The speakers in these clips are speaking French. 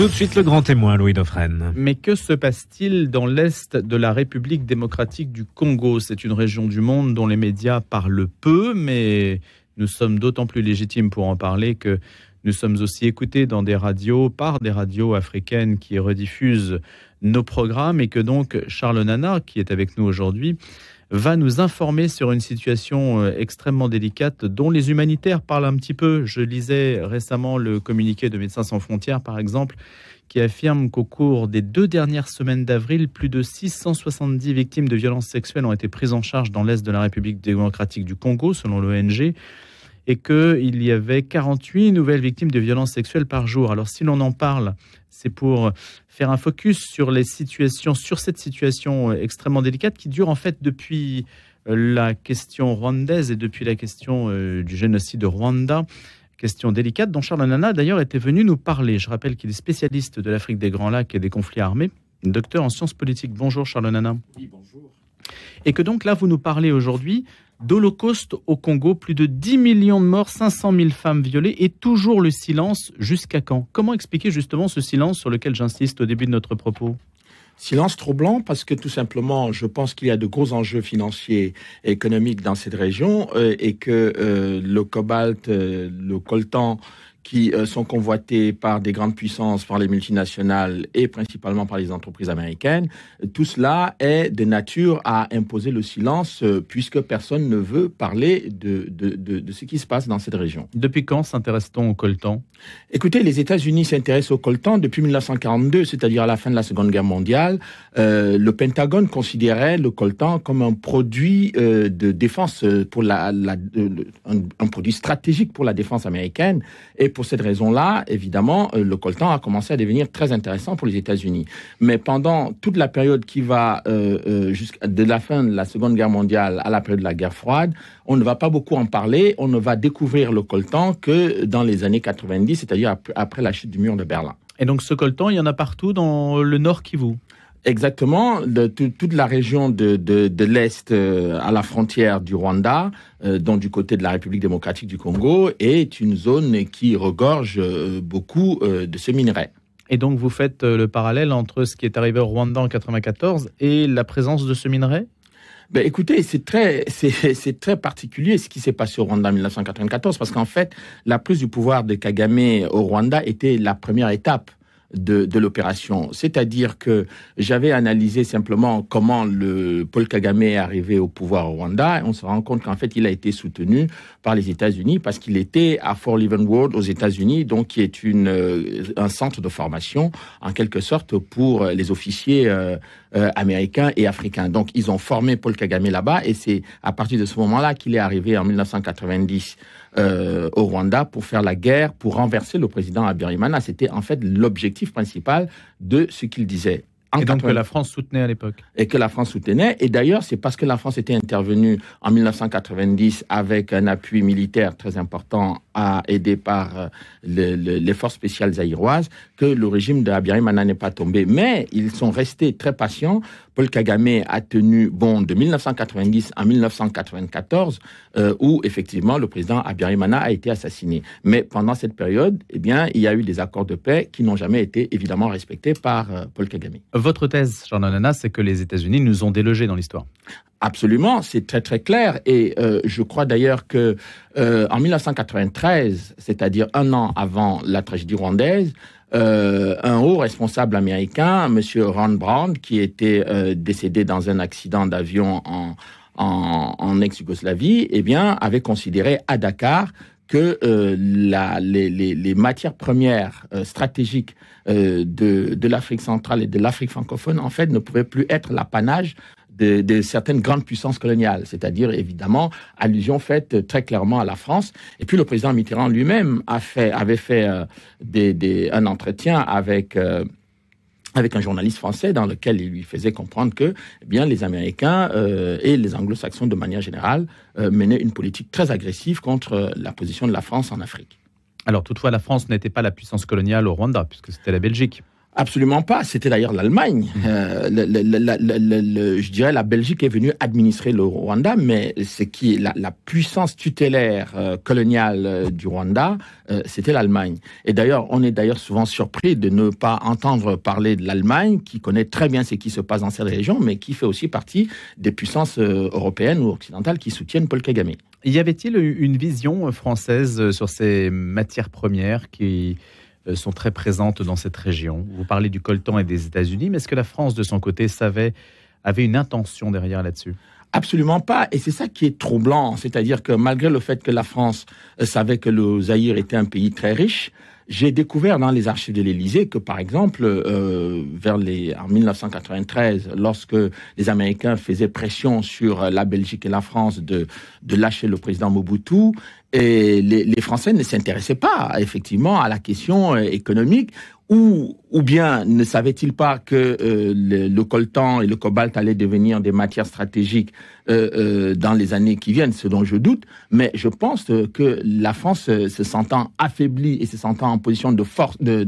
Tout de suite le grand témoin, Louis Dauphren. Mais que se passe-t-il dans l'Est de la République démocratique du Congo C'est une région du monde dont les médias parlent peu, mais nous sommes d'autant plus légitimes pour en parler que nous sommes aussi écoutés dans des radios, par des radios africaines qui rediffusent nos programmes et que donc Charles Nana, qui est avec nous aujourd'hui, va nous informer sur une situation euh, extrêmement délicate dont les humanitaires parlent un petit peu. Je lisais récemment le communiqué de Médecins sans frontières, par exemple, qui affirme qu'au cours des deux dernières semaines d'avril, plus de 670 victimes de violences sexuelles ont été prises en charge dans l'Est de la République démocratique du Congo, selon l'ONG et qu'il y avait 48 nouvelles victimes de violences sexuelles par jour. Alors si l'on en parle, c'est pour faire un focus sur les situations, sur cette situation euh, extrêmement délicate qui dure en fait depuis euh, la question rwandaise et depuis la question euh, du génocide de Rwanda. Question délicate dont Charles Nana d'ailleurs était venu nous parler. Je rappelle qu'il est spécialiste de l'Afrique des Grands Lacs et des conflits armés, docteur en sciences politiques. Bonjour Charles Nana. Oui, bonjour. Et que donc là, vous nous parlez aujourd'hui d'Holocauste au Congo, plus de 10 millions de morts, 500 000 femmes violées et toujours le silence jusqu'à quand Comment expliquer justement ce silence sur lequel j'insiste au début de notre propos Silence troublant parce que tout simplement, je pense qu'il y a de gros enjeux financiers et économiques dans cette région euh, et que euh, le cobalt, euh, le coltan qui euh, sont convoités par des grandes puissances, par les multinationales et principalement par les entreprises américaines, tout cela est de nature à imposer le silence euh, puisque personne ne veut parler de, de, de, ce qui se passe dans cette région. Depuis quand s'intéresse-t-on au coltan Écoutez, les États-Unis s'intéressent au coltan depuis 1942, c'est-à-dire à la fin de la Seconde Guerre mondiale. Euh, le Pentagone considérait le coltan comme un produit de défense pour la, un, un, produit stratégique pour la défense américaine et et pour cette raison-là, évidemment, euh, le coltan a commencé à devenir très intéressant pour les États-Unis. Mais pendant toute la période qui va euh, euh, jusqu'à de la fin de la Seconde Guerre mondiale à la période de la guerre froide, on ne va pas beaucoup en parler. On ne va découvrir le coltan que dans les années 90, c'est-à-dire après la chute du mur de Berlin. Et donc ce coltan, il y en a partout dans le nord qui Kivu Exactement, toute la région de, de, de l'Est euh, à la frontière du Rwanda, dont euh, donc du côté de la République démocratique du Congo, est une zone qui regorge euh, beaucoup de ce minerai. Et donc vous faites le parallèle entre ce qui est arrivé au Rwanda en 1994 et la présence de ce minerai ben écoutez, c'est très, c'est, très particulier ce qui s'est passé au Rwanda en 1994, parce qu'en fait, la prise du pouvoir de Kagame au Rwanda était la première étape de, l'opération. C'est-à-dire que j'avais analysé simplement comment le Paul Kagame est arrivé au pouvoir au Rwanda. Et on se rend compte qu'en fait, il a été soutenu par les États-Unis parce qu'il était à Fort Leavenworth aux États-Unis, donc qui est euh, un centre de formation en quelque sorte pour les officiers euh, euh, américains et africains. Donc, ils ont formé Paul Kagame là-bas et c'est à partir de ce moment-là qu'il est arrivé en 1990 euh, au Rwanda pour faire la guerre, pour renverser le président Abirimana. C'était en fait l'objectif principal de ce qu'il disait. et donc que la France soutenait à l'époque. Et que la France soutenait. Et d'ailleurs, c'est parce que la France était intervenue en 1990 avec un appui militaire très important, aidé par euh, les forces spéciales zaïroises, que le régime de n'est pas tombé. Mais ils sont restés très patients Paul Kagame a tenu bon de 1990 à 1994, euh, où effectivement le président Abiyarimana a été assassiné. Mais pendant cette période, eh bien, il y a eu des accords de paix qui n'ont jamais été évidemment respectés par euh, Paul Kagame. Votre thèse, Jean nanana c'est que les États-Unis nous ont délogés dans l'histoire. Absolument, c'est très très clair. Et euh, je crois d'ailleurs que en 1993, c'est-à-dire un an avant la tragédie rwandaise, euh, un haut responsable américain, M. Ron Brown, qui était euh, décédé dans un accident d'avion en, en, en ex-Yougoslavie, eh bien, avait considéré à Dakar que euh, les, matières premières stratégiques de, de l'Afrique centrale et de l'Afrique francophone, en fait, ne pouvaient plus être l'apanage de, certaines grandes puissances coloniales, c'est-à-dire évidemment allusion faite très clairement à la France. Et puis le président Mitterrand lui-même avait fait euh, un entretien euh, avec un journaliste français dans lequel il lui faisait comprendre que eh bien les Américains euh, et les Anglo-Saxons de manière générale menaient une politique très agressive contre la position de la France en Afrique. Alors toutefois, la France n'était pas la puissance coloniale au Rwanda, puisque c'était la Belgique. Absolument pas. C'était d'ailleurs l'Allemagne. Mmh. Euh, je dirais la Belgique est venue administrer le Rwanda, mais ce qui la, la, puissance tutélaire euh, coloniale euh, du Rwanda, c'était l'Allemagne. Et d'ailleurs, on est d'ailleurs souvent surpris de ne pas entendre parler de l'Allemagne, qui connaît très bien ce qui se passe dans cette région, mais qui fait aussi partie des puissances européennes ou occidentales qui soutiennent Paul Kagame. Y avait-il une vision française sur ces matières premières qui euh, sont très présentes dans cette région. Vous parlez du coltan et des États-Unis, mais est-ce que la France, de son côté, savait, avait une intention derrière là-dessus Absolument pas. Et c'est ça qui est troublant. C'est-à-dire que malgré le fait que la France euh, savait que le Zaïre était un pays très riche, j'ai découvert dans les archives de l'Élysée que, par exemple, euh, vers les, en 1993, lorsque les Américains faisaient pression sur la Belgique et la France de, de lâcher le président Mobutu, et les, Français ne s'intéressaient pas effectivement à la question euh, économique ou, ou bien ne savaient-ils pas que euh, le, coltan et le cobalt allaient devenir des matières stratégiques euh, dans les années qui viennent, ce dont je doute, mais je pense que la France se sentant affaiblie et se sentant en position de force, de,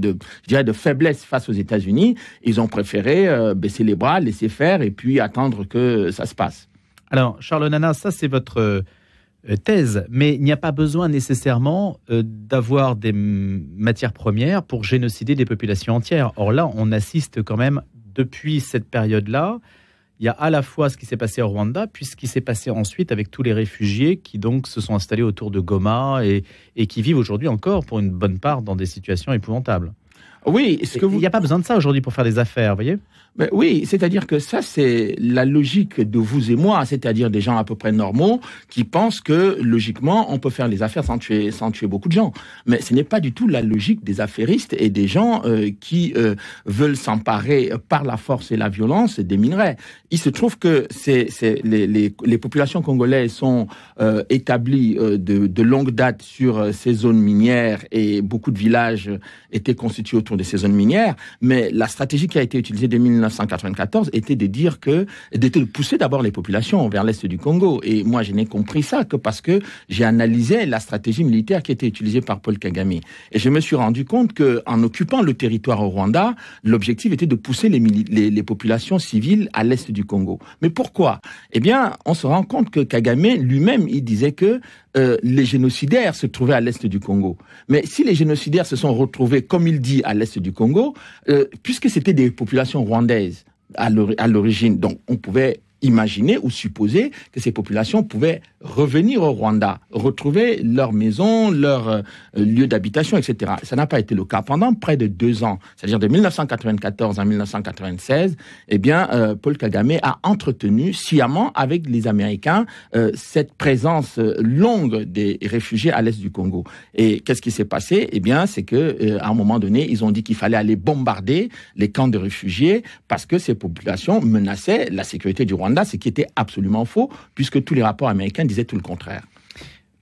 je dirais de faiblesse face aux États-Unis, ils ont préféré baisser les bras, laisser faire et puis attendre que ça se passe. Alors, Charles Nana, ça c'est votre euh, thèse, mais il n'y a pas besoin nécessairement euh, d'avoir des matières premières pour génocider des populations entières. Or là, on assiste quand même depuis cette période-là. Il y a à la fois ce qui s'est passé au Rwanda, puis ce qui s'est passé ensuite avec tous les réfugiés qui donc se sont installés autour de Goma et, et qui vivent aujourd'hui encore pour une bonne part dans des situations épouvantables. Oui, ce que vous... il n'y a pas besoin de ça aujourd'hui pour faire des affaires, voyez Mais Oui, c'est-à-dire que ça, c'est la logique de vous et moi, c'est-à-dire des gens à peu près normaux qui pensent que logiquement, on peut faire les affaires sans tuer, sans tuer beaucoup de gens. Mais ce n'est pas du tout la logique des affairistes et des gens euh, qui euh, veulent s'emparer par la force et la violence des minerais. Il se trouve que c'est les, les, les, populations congolaises sont euh, établies de, de longue date sur ces zones minières et beaucoup de villages étaient constitués autour autour ces minières, mais la stratégie qui a été utilisée dès 1994 était de dire que, d'être de pousser d'abord les populations vers l'est du Congo. Et moi, je n'ai compris ça que parce que j'ai analysé la stratégie militaire qui était utilisée par Paul Kagame. Et je me suis rendu compte que, en occupant le territoire au Rwanda, l'objectif était de pousser les, les, les populations civiles à l'est du Congo. Mais pourquoi Eh bien, on se rend compte que Kagame lui-même, il disait que euh, les génocidaires se trouvaient à l'est du Congo. Mais si les génocidaires se sont retrouvés, comme il dit, à l'est du Congo, euh, puisque c'était des populations rwandaises à l'origine, donc on pouvait imaginer ou supposer que ces populations pouvaient revenir au Rwanda, retrouver leur maison, leur lieux lieu d'habitation, etc. Ça n'a pas été le cas. Pendant près de deux ans, c'est-à-dire de 1994 à 1996, eh bien, euh, Paul Kagame a entretenu sciemment avec les Américains euh, cette présence euh, longue des réfugiés à l'est du Congo. Et qu'est-ce qui s'est passé Eh bien, c'est que à un moment donné, ils ont dit qu'il fallait aller bombarder les camps de réfugiés parce que ces populations menaçaient la sécurité du Rwanda c'est ce qui était absolument faux, puisque tous les rapports américains disaient tout le contraire.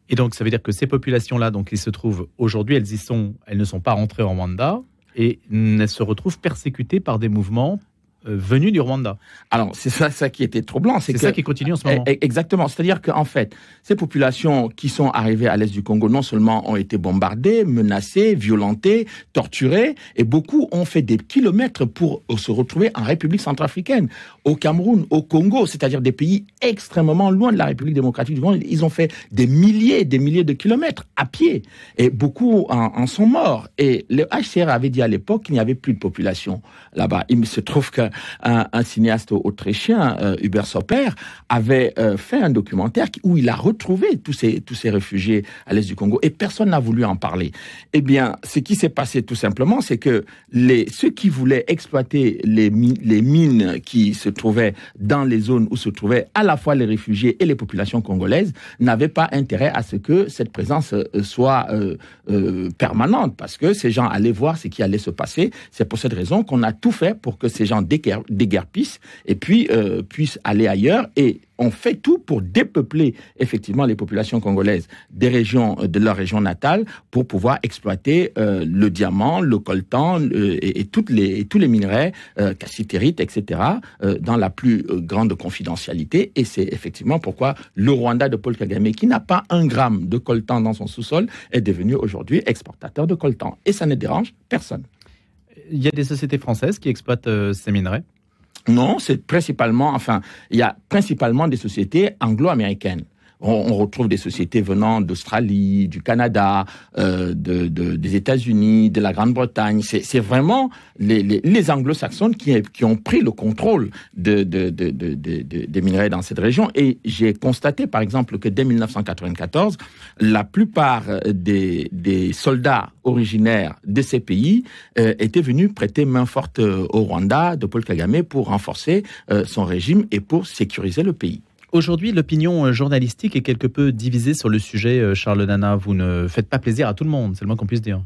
Et donc, ça veut dire que ces populations-là, donc, qui se trouvent aujourd'hui, elles y sont, elles ne sont pas rentrées en Rwanda et elles se retrouvent persécutées par des mouvements, euh, venu du Rwanda. Alors, c'est ça, ça qui était troublant. C'est ça qui continue en ce eh, moment. Eh, exactement. C'est-à-dire qu'en fait, ces populations qui sont arrivées à l'est du Congo, non seulement ont été bombardées, menacées, violentées, torturées, et beaucoup ont fait des kilomètres pour se retrouver en République centrafricaine, au Cameroun, au Congo, c'est-à-dire des pays extrêmement loin de la République démocratique du Congo. Ils ont fait des milliers des milliers de kilomètres à pied, et beaucoup en, en sont morts. Et le HCR avait dit à l'époque qu'il n'y avait plus de population là-bas. Il se trouve que un, cinéaste autrichien, euh, Hubert Soper, avait euh, fait un documentaire où il a retrouvé tous ces, tous ces réfugiés à l'est du Congo et personne n'a voulu en parler. Eh bien, ce qui s'est passé tout simplement, c'est que les, ceux qui voulaient exploiter les, les mines qui se trouvaient dans les zones où se trouvaient à la fois les réfugiés et les populations congolaises n'avaient pas intérêt à ce que cette présence euh, soit permanente parce que ces gens allaient voir ce qui allait se passer. C'est pour cette raison qu'on a tout fait pour que ces gens, déguerpissent et puis euh, puissent aller ailleurs. Et on fait tout pour dépeupler effectivement les populations congolaises des régions euh, de leur région natale pour pouvoir exploiter euh, le diamant, le coltan et, les tous les minerais euh, etc. Euh, dans la plus grande confidentialité. Et c'est effectivement pourquoi le Rwanda de Paul Kagame, qui n'a pas un gramme de coltan dans son sous-sol, est devenu aujourd'hui exportateur de coltan. Et ça ne dérange personne il y a des sociétés françaises qui exploitent euh, ces minerais Non, c'est principalement, enfin, il y a principalement des sociétés anglo-américaines on, retrouve des sociétés venant d'Australie, du Canada, euh, des États-Unis, de la Grande-Bretagne. C'est vraiment les, anglo-saxons qui, qui ont pris le contrôle de, des minerais dans cette région. Et j'ai constaté, par exemple, que dès 1994, la plupart des, soldats originaires de ces pays euh, étaient venus prêter main forte euh, au Rwanda de Paul Kagame pour renforcer euh, son régime et pour sécuriser le pays. Aujourd'hui, l'opinion euh, journalistique est quelque peu divisée sur le sujet. Euh, Charles Nana, vous ne faites pas plaisir à tout le monde, c'est le moins qu'on puisse dire.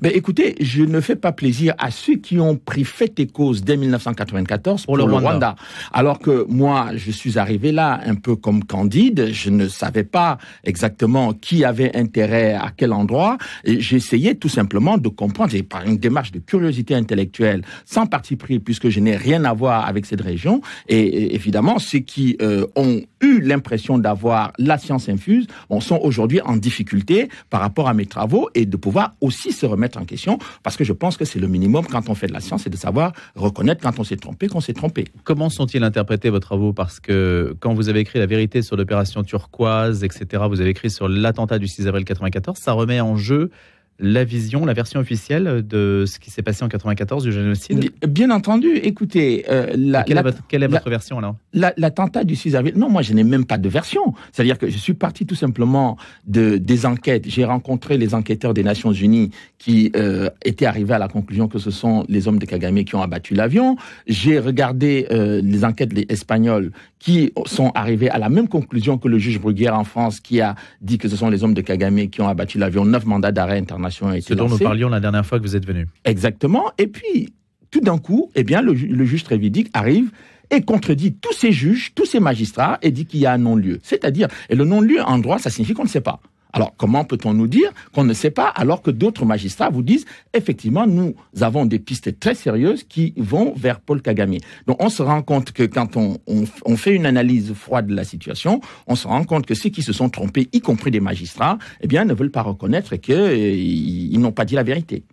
Ben écoutez, je ne fais pas plaisir à ceux qui ont pris fait et cause dès 1994 pour, le, Rwanda. Alors que moi, je suis arrivé là un peu comme Candide, je ne savais pas exactement qui avait intérêt à quel endroit. J'essayais tout simplement de comprendre, par une démarche de curiosité intellectuelle, sans parti pris, puisque je n'ai rien à voir avec cette région. Et évidemment, ceux qui euh, ont eu l'impression d'avoir la science infuse, on sont aujourd'hui en difficulté par rapport à mes travaux et de pouvoir aussi se remettre en question, parce que je pense que c'est le minimum quand on fait de la science, c'est de savoir reconnaître quand on s'est trompé, qu'on s'est trompé. Comment sont-ils interprétés vos travaux Parce que quand vous avez écrit la vérité sur l'opération turquoise, etc., vous avez écrit sur l'attentat du 6 avril 94, ça remet en jeu la vision, la version officielle de ce qui s'est passé en 94 du génocide Bien entendu, écoutez... Euh, quelle, est votre, version alors L'attentat du 6 avril, non, moi je n'ai même pas de version. C'est-à-dire que je suis parti tout simplement de, des enquêtes. J'ai rencontré les enquêteurs des Nations Unies qui euh, étaient arrivés à la conclusion que ce sont les hommes de Kagame qui ont abattu l'avion. J'ai regardé euh, les enquêtes espagnoles qui sont arrivés à la même conclusion que le juge Bruguière en France qui a dit que ce sont les hommes de Kagame qui ont abattu l'avion, neuf mandats d'arrêt international ce dont nous parlions la dernière fois que vous êtes venu. Exactement. Et puis, tout d'un coup, eh bien, le, juge Trévidic arrive et contredit tous ces juges, tous ces magistrats et dit qu'il y a un non-lieu. C'est-à-dire, et le non-lieu en droit, ça signifie qu'on ne sait pas. Alors comment peut-on nous dire qu'on ne sait pas alors que d'autres magistrats vous disent effectivement nous avons des pistes très sérieuses qui vont vers Paul Kagame. Donc on se rend compte que quand on, fait une analyse froide de la situation, on se rend compte que ceux qui se sont trompés, y compris des magistrats, eh bien ne veulent pas reconnaître qu'ils euh, n'ont pas dit la vérité.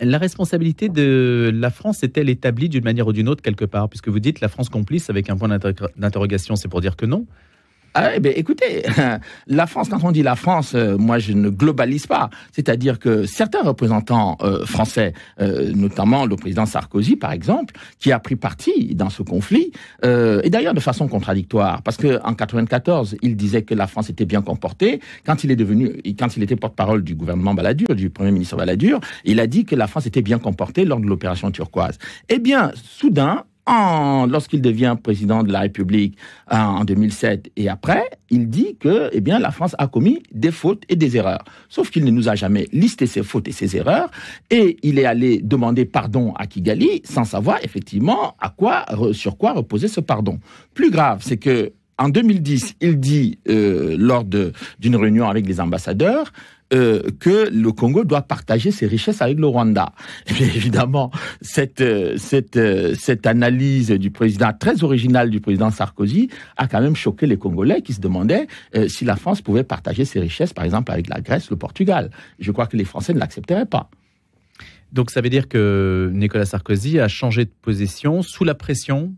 La responsabilité de la France est-elle établie d'une manière ou d'une autre quelque part Puisque vous dites la France complice avec un point d'interrogation, c'est pour dire que non ah, eh bien, écoutez, la France, quand on dit la France, euh, moi je ne globalise pas. C'est-à-dire que certains représentants euh, français, euh, notamment le président Sarkozy par exemple, qui a pris parti dans ce conflit, et d'ailleurs de façon contradictoire, parce qu'en en il disait que la France était bien comportée. Quand il est devenu, quand il était porte-parole du gouvernement Balladur, du premier ministre Balladur, il a dit que la France était bien comportée lors de l'opération turquoise. Eh bien, soudain, ah, lorsqu'il devient président de la République ah, en 2007 et après, il dit que eh bien, la France a commis des fautes et des erreurs. Sauf qu'il ne nous a jamais listé ses fautes et ses erreurs, et il est allé demander pardon à Kigali sans savoir effectivement sur quoi reposer ce pardon. Plus grave, c'est que en 2010, il dit, euh, lors d'une réunion avec les ambassadeurs, euh, que le Congo doit partager ses richesses avec le Rwanda. Eh bien évidemment, cette, euh, cette, euh, cette analyse du président, très originale du président Sarkozy, a quand même choqué les Congolais qui se demandaient si la France pouvait partager ses richesses, par exemple, avec la Grèce, le Portugal. Je crois que les Français ne l'accepteraient pas. Donc ça veut dire que Nicolas Sarkozy a changé de position sous la pression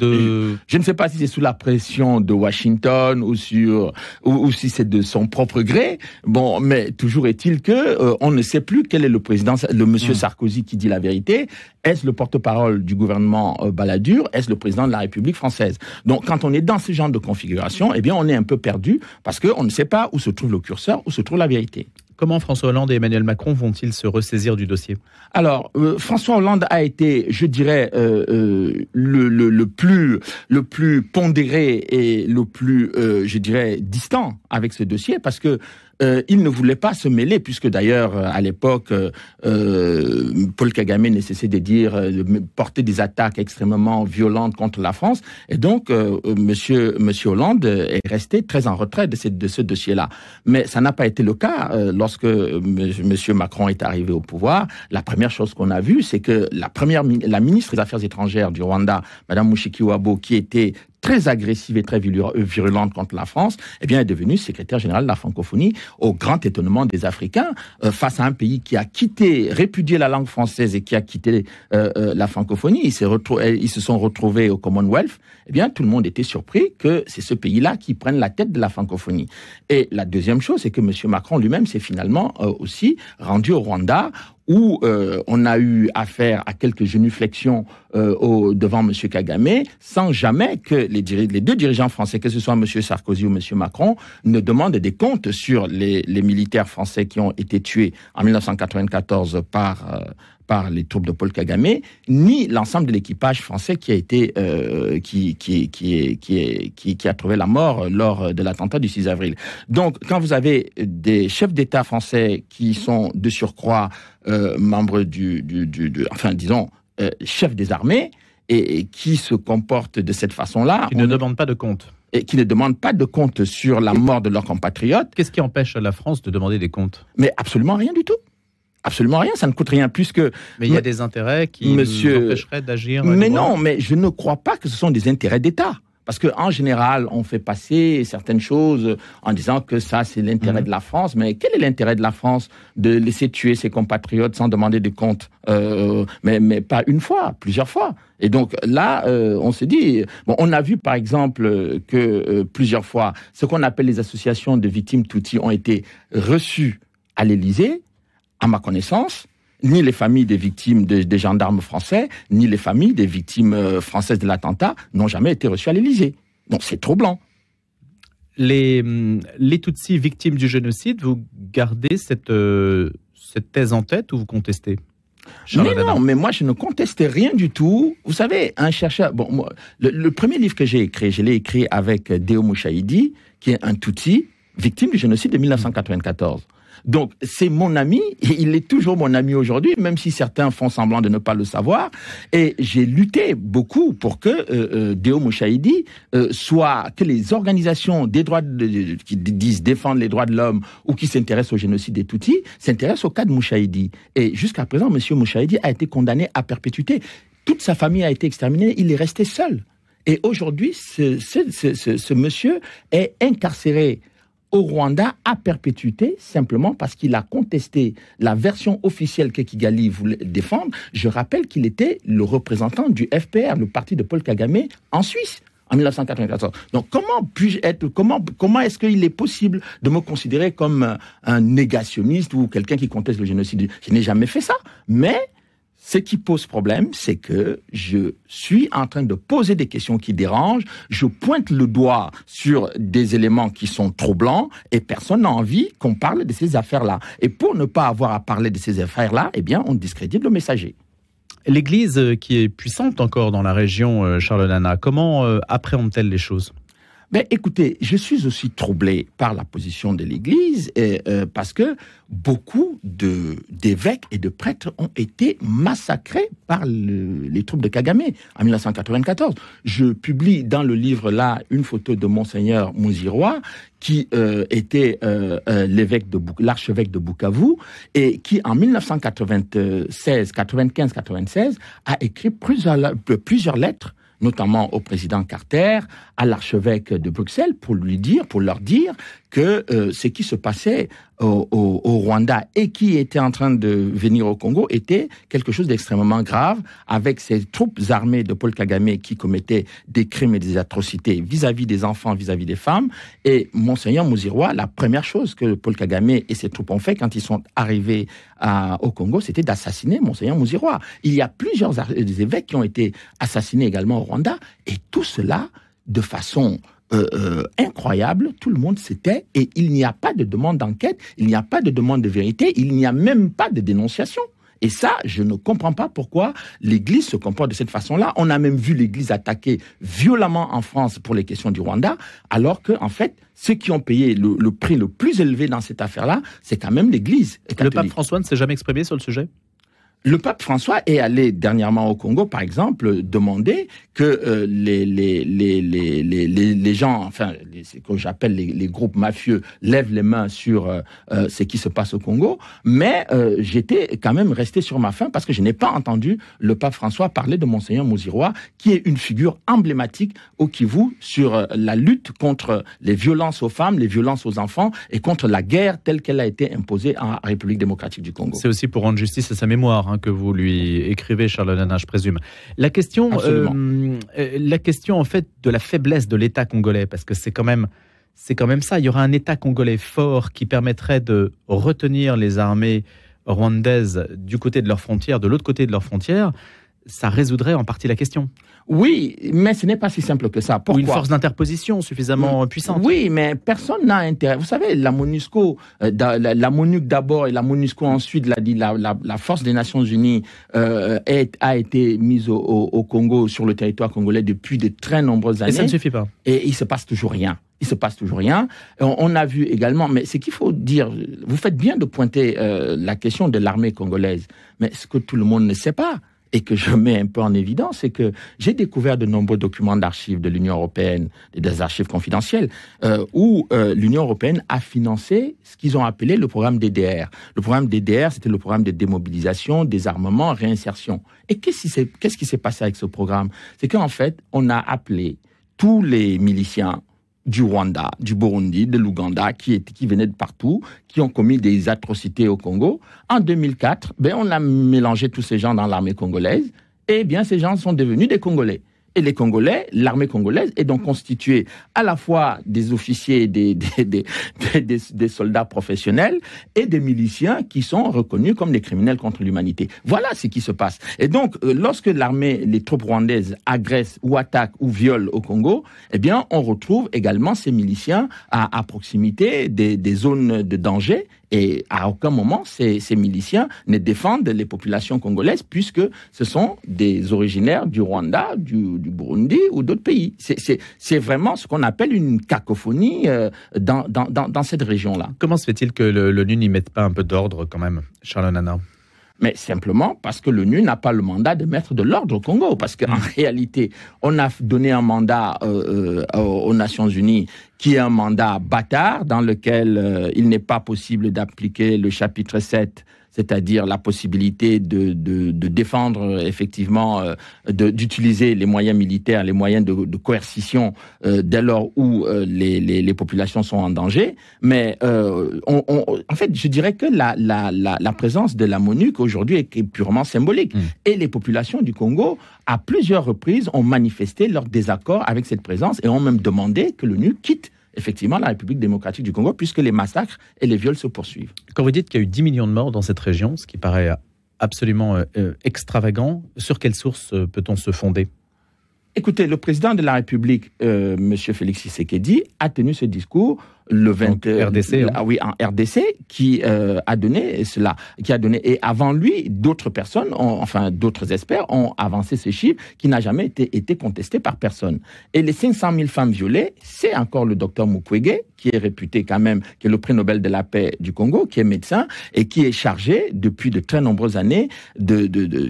je ne sais pas si c'est sous la pression de Washington ou sur ou, si c'est de son propre gré. Bon, mais toujours est-il que euh, on ne sait plus quel est le président, le Monsieur mmh. Sarkozy qui dit la vérité. Est-ce le porte-parole du gouvernement euh, Balladur Est-ce le président de la République française Donc, quand on est dans ce genre de configuration, eh bien, on est un peu perdu parce qu'on ne sait pas où se trouve le curseur, où se trouve la vérité. Comment François Hollande et Emmanuel Macron vont-ils se ressaisir du dossier Alors, euh, François Hollande a été, je dirais, euh, euh, le, plus, le plus pondéré et le plus, je dirais, distant avec ce dossier, parce que euh, il ne voulait pas se mêler, puisque d'ailleurs, euh, à l'époque, euh, Paul Kagame ne de dire, de porter des attaques extrêmement violentes contre la France. Et donc, M. monsieur, Hollande est resté très en retrait de, ce dossier-là. Mais ça n'a pas été le cas. lorsque M. Macron est arrivé au pouvoir, la première chose qu'on a vue, c'est que la première, la ministre des Affaires étrangères du Rwanda, madame Mushikiwabo, qui était très agressive et très euh, virulente contre la France, eh bien, est devenue secrétaire général de la francophonie, au grand étonnement des Africains, euh, face à un pays qui a quitté, répudié la langue française et qui a quitté euh, la francophonie. Eh, ils se, sont retrouvés au Commonwealth. Eh bien, tout le monde était surpris que c'est ce pays-là qui prenne la tête de la francophonie. Et la deuxième chose, c'est que M. Macron lui-même s'est finalement aussi rendu au Rwanda, où euh, on a eu affaire à quelques genuflexions euh, au, devant M. Kagame, sans jamais que les, les, deux dirigeants français, que ce soit M. Sarkozy ou M. Macron, ne demandent des comptes sur les, militaires français qui ont été tués en 1994 par... Euh, par les troupes de Paul Kagame, ni l'ensemble de l'équipage français qui a été euh, qui, qui, a trouvé la mort lors de l'attentat du 6 avril. Donc, quand vous avez des chefs d'État français qui sont de surcroît euh, membre du, du, enfin disons, euh, chef des armées, et, qui se comportent de cette façon-là. Qui ne demandent pas de compte. Et qui ne demandent pas de compte sur la mort de leurs compatriotes. Qu'est-ce qui empêche la France de demander des comptes Mais absolument rien du tout. Absolument rien, ça ne coûte rien plus que. Mais il y a des intérêts qui empêcheraient d'agir. Mais non, mais je ne crois pas que ce sont des intérêts d'État. Parce qu'en général, on fait passer certaines choses en disant que ça, c'est l'intérêt mhm. de la France. Mais quel est l'intérêt de la France de laisser tuer ses compatriotes sans demander de compte euh, mais, pas une fois, plusieurs fois. Et donc là, euh, on se dit, bon, on a vu par exemple que euh, plusieurs fois, ce qu'on appelle les associations de victimes Tutsi ont été reçues à l'Élysée, à ma connaissance, ni les familles des victimes des gendarmes français, ni les familles des victimes euh, françaises de l'attentat n'ont jamais été reçues à l'Élysée. Donc c'est troublant. Les, hum, les Tutsis victimes du génocide, vous gardez cette, euh, thèse en tête ou vous contestez non, mais moi je ne conteste rien du tout. Vous savez, un chercheur. Bon, moi, le, premier livre que j'ai écrit, je l'ai écrit avec Deo Mouchaïdi, qui est un Tutsi victime du génocide de 1994. Donc, c'est mon ami, et il est toujours mon ami aujourd'hui, même si certains font semblant de ne pas le savoir. Et j'ai lutté beaucoup pour que euh, euh Deo euh, soit, que les organisations des droits qui disent défendre les droits de l'homme ou qui s'intéressent au génocide des Tutsis, s'intéressent au cas de Mouchaïdi. Et jusqu'à présent, M. Mouchaïdi a été condamné à perpétuité. Toute sa famille a été exterminée, il est resté seul. Et aujourd'hui, ce, monsieur est incarcéré au Rwanda à perpétuité, simplement parce qu'il a contesté la version officielle que Kigali voulait défendre. Je rappelle qu'il était le représentant du FPR, le parti de Paul Kagame, en Suisse en 1994. Donc comment puis-je être, comment, comment est-ce qu'il est possible de me considérer comme un négationniste ou quelqu'un qui conteste le génocide Je n'ai jamais fait ça, mais ce qui pose problème, c'est que je suis en train de poser des questions qui dérangent, je pointe le doigt sur des éléments qui sont troublants et personne n'a envie qu'on parle de ces affaires-là. Et pour ne pas avoir à parler de ces affaires-là, eh bien, on discrédite le messager. L'Église euh, qui est puissante encore dans la région, euh, Charles Nana, comment euh, appréhende-t-elle les choses ben, écoutez, je suis aussi troublé par la position de l'Église euh, parce que beaucoup d'évêques et de prêtres ont été massacrés par les troupes de Kagame en 1994. Je publie dans le livre là une photo de monseigneur Mouzirois qui euh, était euh, l'évêque de l'archevêque de Bukavu et qui en 1996, 95, 96 a écrit plusieurs, plusieurs lettres notamment au président Carter, à l'archevêque de Bruxelles, pour lui dire, pour leur dire que euh, ce qui se passait au, Rwanda et qui était en train de venir au Congo était quelque chose d'extrêmement grave avec ces troupes armées de Paul Kagame qui commettaient des crimes et des atrocités vis-à-vis des enfants, vis-à-vis des femmes. Et Monseigneur Mouziroa, la première chose que Paul Kagame et ses troupes ont fait quand ils sont arrivés au Congo, c'était d'assassiner Monseigneur Mouziroa. Il y a plusieurs évêques qui ont été assassinés également au Rwanda et tout cela de façon euh, euh, incroyable. Tout le monde s'était et il n'y a pas de demande d'enquête, il n'y a pas de demande de vérité, il n'y a même pas de dénonciation. Et ça, je ne comprends pas pourquoi l'Église se comporte de cette façon-là. On a même vu l'Église attaquer violemment en France pour les questions du Rwanda, alors que, en fait, ceux qui ont payé le, le prix le plus élevé dans cette affaire-là, c'est quand même l'Église. Le pape François ne s'est jamais exprimé sur le sujet le pape François est allé dernièrement au Congo, par exemple, demander que euh, les, les, les, les, les, gens, enfin, ce que j'appelle les, groupes mafieux, lèvent les mains sur euh, euh, ce qui se passe au Congo. Mais j'étais quand même resté sur ma faim parce que je n'ai pas entendu le pape François parler de Monseigneur Mouzirois, qui est une figure emblématique au Kivu sur la lutte contre les violences aux femmes, les violences aux enfants et contre la guerre telle qu'elle a été imposée en République démocratique du Congo. C'est aussi pour rendre justice à sa mémoire. Hein, Hein, que vous lui écrivez, Charles Nana, hein, je présume. La question, euh, euh, la question en fait de la faiblesse de l'État congolais, parce que c'est quand même c'est quand même ça. Il y aura un État congolais fort qui permettrait de retenir les armées rwandaises du côté de leur frontières, de l'autre côté de leurs frontières ça résoudrait en partie la question. Oui, mais ce n'est pas si simple que ça. Pourquoi une force d'interposition suffisamment euh, puissante. Oui, mais personne n'a intérêt. Vous savez, la MONUSCO, euh, la, MONUC d'abord et la MONUSCO ensuite, la, la, la force des Nations Unies euh, a été mise au, Congo, sur le territoire congolais depuis de très nombreuses années. Et ça ne suffit pas. Et il se passe toujours rien. Il se passe toujours rien. On, a vu également, mais ce qu'il faut dire, vous faites bien de pointer la question de l'armée congolaise, mais ce que tout le monde ne sait pas, et que je mets un peu en évidence, c'est que j'ai découvert de nombreux documents d'archives de l'Union européenne des archives confidentielles euh, où euh, l'Union européenne a financé ce qu'ils ont appelé le programme DDR. Le programme DDR, c'était le programme de démobilisation, désarmement, réinsertion. Et qu'est-ce qui s'est passé avec ce programme C'est qu'en fait, on a appelé tous les miliciens du Rwanda, du Burundi, de l'Ouganda, qui, qui venaient de partout, qui ont commis des atrocités au Congo. En 2004, ben, on a mélangé tous ces gens dans l'armée congolaise, et eh bien ces gens sont devenus des Congolais. Et les Congolais, l'armée congolaise est donc mm. constituée à la fois des officiers, des, des, des, soldats professionnels et des miliciens qui sont reconnus comme des criminels contre l'humanité. Voilà ce qui se passe. Et donc, euh, lorsque l'armée, les troupes rwandaises agressent ou attaquent ou violent au Congo, eh bien, on retrouve également ces miliciens à, proximité des, des zones de danger et à aucun moment, ces, miliciens ne défendent les populations congolaises, puisque ce sont des originaires du Rwanda, du, Burundi ou d'autres pays. C'est vraiment ce qu'on appelle une cacophonie euh, dans, cette région-là. Comment se fait-il que l'ONU n'y mette pas un peu d'ordre quand même, Charles Nana mais simplement parce que l'ONU n'a pas le mandat de mettre de l'ordre au Congo. Parce qu'en mm. réalité, on a donné un mandat euh, euh, aux Nations Unies qui est un mandat bâtard dans lequel euh, il n'est pas possible d'appliquer le chapitre 7 c'est-à-dire la possibilité de, de, défendre effectivement, euh, d'utiliser les moyens militaires, les moyens de, coercition euh, dès lors où euh, les, les, populations sont en danger. Mais en fait, je dirais que la, la, la, présence de la MONUC aujourd'hui est, purement symbolique. Mm. Et les populations du Congo, à plusieurs reprises, ont manifesté leur désaccord avec cette présence et ont même demandé que l'ONU quitte effectivement la République démocratique du Congo, puisque les massacres et les viols se poursuivent. Quand vous dites qu'il y a eu 10 millions de morts dans cette région, ce qui paraît absolument euh, euh, extravagant, sur quelle source euh, peut-on se fonder Écoutez, le président de la République, M. Félix Tshisekedi, a tenu ce discours le 20 RDC, hein. ah oui en RDC qui euh, a donné cela qui a donné et avant lui d'autres personnes enfin d'autres experts ont avancé ce chiffres qui n'a jamais été, été contesté par personne et les 500 000 femmes violées c'est encore le docteur Mukwege qui est réputé quand même qui est le prix Nobel de la paix du Congo qui est médecin et qui est chargé depuis de très nombreuses années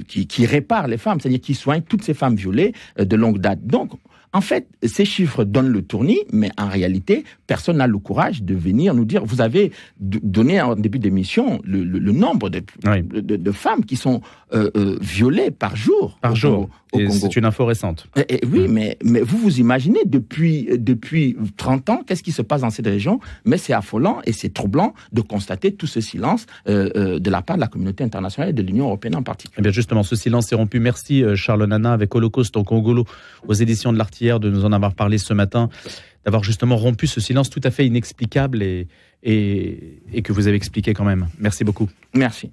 qui, qui, répare les femmes c'est-à-dire qui soigne toutes ces femmes violées euh, de longue date donc en fait, ces chiffres donnent le tournis, mais en réalité, personne n'a le courage de venir nous dire, vous avez donné en début d'émission le, nombre de, femmes qui sont euh, euh, violées par jour. Par au jour. C'est une info récente. oui, mmh. mais, vous vous imaginez, depuis, depuis 30 ans, qu'est-ce qui se passe dans cette région Mais c'est affolant et c'est troublant de constater tout ce silence euh, de la part de la communauté internationale et de l'Union européenne en particulier. Eh bien justement, ce silence est rompu. Merci Charles Nana avec Holocauste au Congolo aux éditions de l'article de nous en avoir parlé ce matin, d'avoir justement rompu ce silence tout à fait inexplicable et, et que vous avez expliqué quand même. Merci beaucoup. Merci.